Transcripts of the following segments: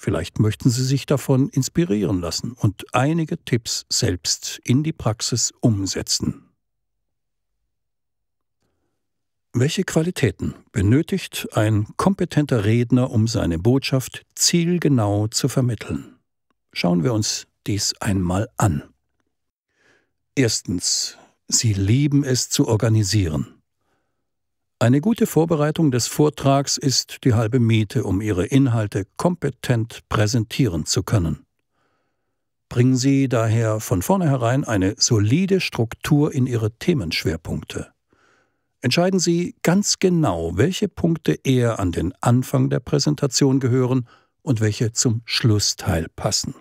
Vielleicht möchten Sie sich davon inspirieren lassen und einige Tipps selbst in die Praxis umsetzen. Welche Qualitäten benötigt ein kompetenter Redner, um seine Botschaft zielgenau zu vermitteln? Schauen wir uns dies einmal an. Erstens, Sie lieben es zu organisieren. Eine gute Vorbereitung des Vortrags ist die halbe Miete, um Ihre Inhalte kompetent präsentieren zu können. Bringen Sie daher von vornherein eine solide Struktur in Ihre Themenschwerpunkte. Entscheiden Sie ganz genau, welche Punkte eher an den Anfang der Präsentation gehören und welche zum Schlussteil passen.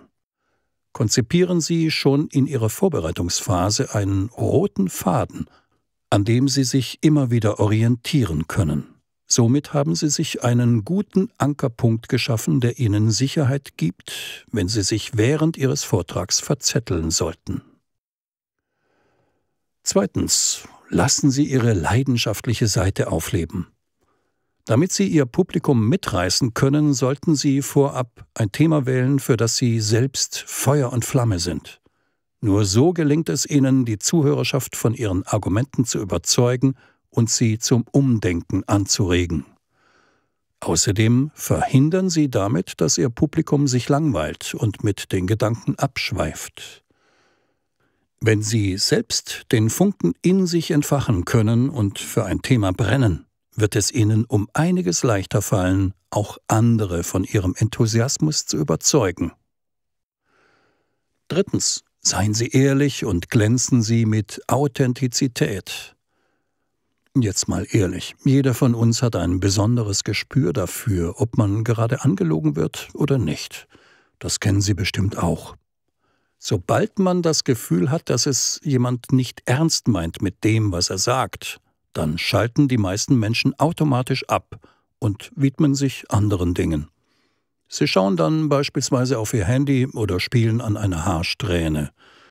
Konzipieren Sie schon in Ihrer Vorbereitungsphase einen roten Faden an dem sie sich immer wieder orientieren können. Somit haben sie sich einen guten Ankerpunkt geschaffen, der ihnen Sicherheit gibt, wenn sie sich während ihres Vortrags verzetteln sollten. Zweitens. Lassen Sie Ihre leidenschaftliche Seite aufleben. Damit Sie Ihr Publikum mitreißen können, sollten Sie vorab ein Thema wählen, für das Sie selbst Feuer und Flamme sind. Nur so gelingt es ihnen, die Zuhörerschaft von ihren Argumenten zu überzeugen und sie zum Umdenken anzuregen. Außerdem verhindern sie damit, dass ihr Publikum sich langweilt und mit den Gedanken abschweift. Wenn sie selbst den Funken in sich entfachen können und für ein Thema brennen, wird es ihnen um einiges leichter fallen, auch andere von ihrem Enthusiasmus zu überzeugen. Drittens. Seien Sie ehrlich und glänzen Sie mit Authentizität. Jetzt mal ehrlich, jeder von uns hat ein besonderes Gespür dafür, ob man gerade angelogen wird oder nicht. Das kennen Sie bestimmt auch. Sobald man das Gefühl hat, dass es jemand nicht ernst meint mit dem, was er sagt, dann schalten die meisten Menschen automatisch ab und widmen sich anderen Dingen. Sie schauen dann beispielsweise auf ihr Handy oder spielen an einer Haarsträhne.